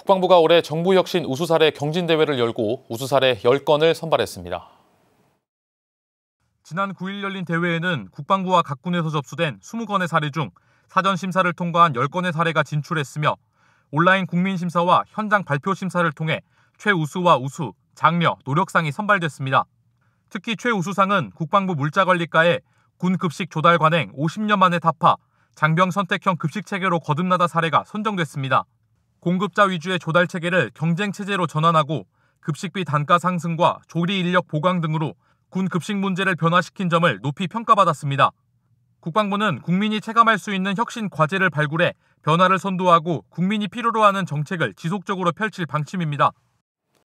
국방부가 올해 정부 혁신 우수사례 경진대회를 열고 우수사례 10건을 선발했습니다. 지난 9일 열린 대회에는 국방부와 각 군에서 접수된 20건의 사례 중 사전 심사를 통과한 10건의 사례가 진출했으며 온라인 국민 심사와 현장 발표 심사를 통해 최우수와 우수, 장려, 노력상이 선발됐습니다. 특히 최우수상은 국방부 물자관리과에 군 급식 조달 관행 50년 만에 타파, 장병 선택형 급식 체계로 거듭나다 사례가 선정됐습니다. 공급자 위주의 조달 체계를 경쟁 체제로 전환하고 급식비 단가 상승과 조리 인력 보강 등으로 군 급식 문제를 변화시킨 점을 높이 평가받았습니다. 국방부는 국민이 체감할 수 있는 혁신 과제를 발굴해 변화를 선도하고 국민이 필요로 하는 정책을 지속적으로 펼칠 방침입니다.